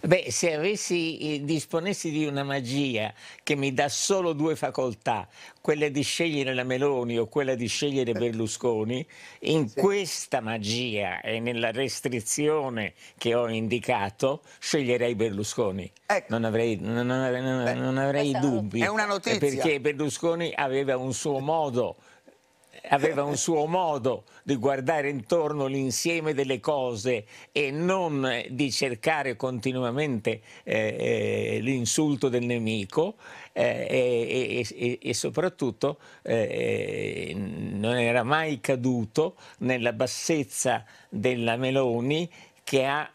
Beh, se avessi, eh, disponessi di una magia che mi dà solo due facoltà, quella di scegliere la Meloni o quella di scegliere eh. Berlusconi, in sì. questa magia e nella restrizione che ho indicato, sceglierei Berlusconi. Ecco. Non avrei, non avrei, non, Beh, non avrei dubbi. È una notizia. Perché Berlusconi aveva un suo modo aveva un suo modo di guardare intorno l'insieme delle cose e non eh, di cercare continuamente eh, eh, l'insulto del nemico eh, e, e, e, soprattutto eh, eh, non era mai caduto nella bassezza della Meloni che ha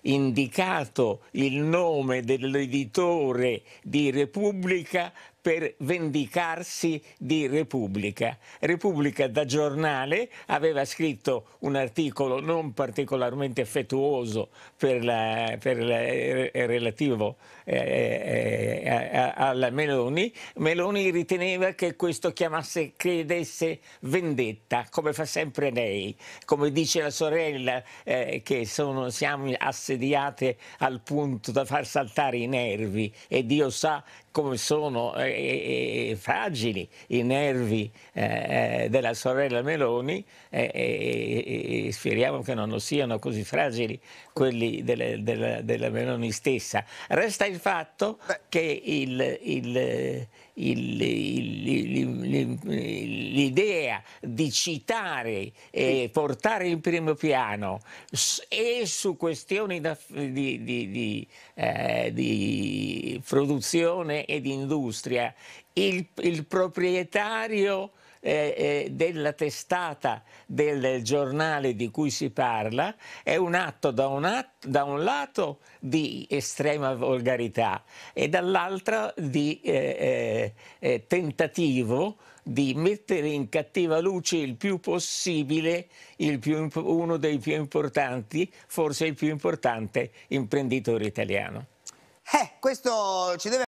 indicato il nome dell'editore di Repubblica per vendicarsi di Repubblica. Repubblica da giornale aveva scritto un articolo non particolarmente affettuoso per la, per la, eh, relativo eh, eh, alla Meloni. Meloni riteneva che questo chiamasse, credesse vendetta, come fa sempre lei, come dice la sorella, eh, che sono, siamo assediate al punto da far saltare i nervi e Dio sa come sono eh, eh, eh, fragili i nervi eh, eh della sorella Meloni e speriamo che non lo siano così fragili quelli della, della, della Meloni stessa. Resta il fatto che il, il, il, l'idea di citare e portare in primo piano e su questioni di, di, di, eh, di produzione ed industria il, il proprietario eh, eh, della testata del giornale di cui si parla è un atto da un, atto, da un lato di estrema volgarità e dall'altro di eh, eh, eh, tentativo di mettere in cattiva luce il più possibile il più, uno dei più importanti, forse il più importante imprenditore italiano. Eh, questo ci deve